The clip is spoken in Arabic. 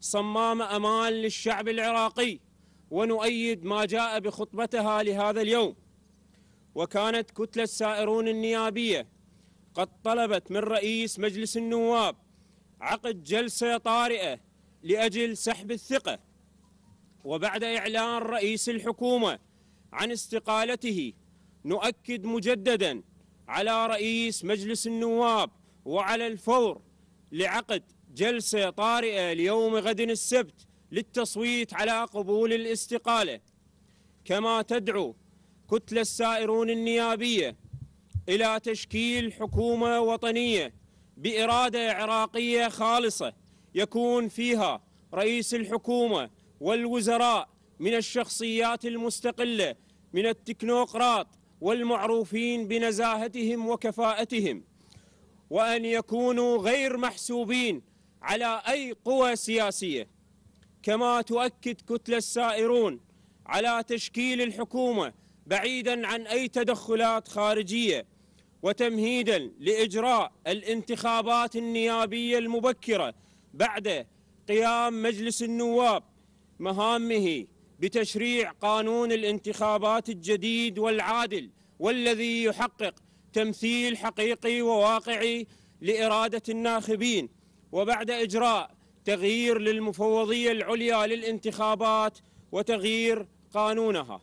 صمام أمان للشعب العراقي ونؤيد ما جاء بخطبتها لهذا اليوم وكانت كتلة السائرون النيابية قد طلبت من رئيس مجلس النواب عقد جلسة طارئة لأجل سحب الثقة وبعد إعلان رئيس الحكومة عن استقالته نؤكد مجددا على رئيس مجلس النواب وعلى الفور لعقد جلسة طارئة ليوم غد السبت للتصويت على قبول الاستقالة كما تدعو كتلة السائرون النيابية إلى تشكيل حكومة وطنية بإرادة عراقية خالصة يكون فيها رئيس الحكومة والوزراء من الشخصيات المستقلة من التكنوقراط والمعروفين بنزاهتهم وكفاءتهم وأن يكونوا غير محسوبين على أي قوى سياسية كما تؤكد كتلة السائرون على تشكيل الحكومة بعيدا عن أي تدخلات خارجية وتمهيدا لإجراء الانتخابات النيابية المبكرة بعد قيام مجلس النواب مهامه بتشريع قانون الانتخابات الجديد والعادل والذي يحقق تمثيل حقيقي وواقعي لإرادة الناخبين وبعد إجراء تغيير للمفوضية العليا للانتخابات وتغيير قانونها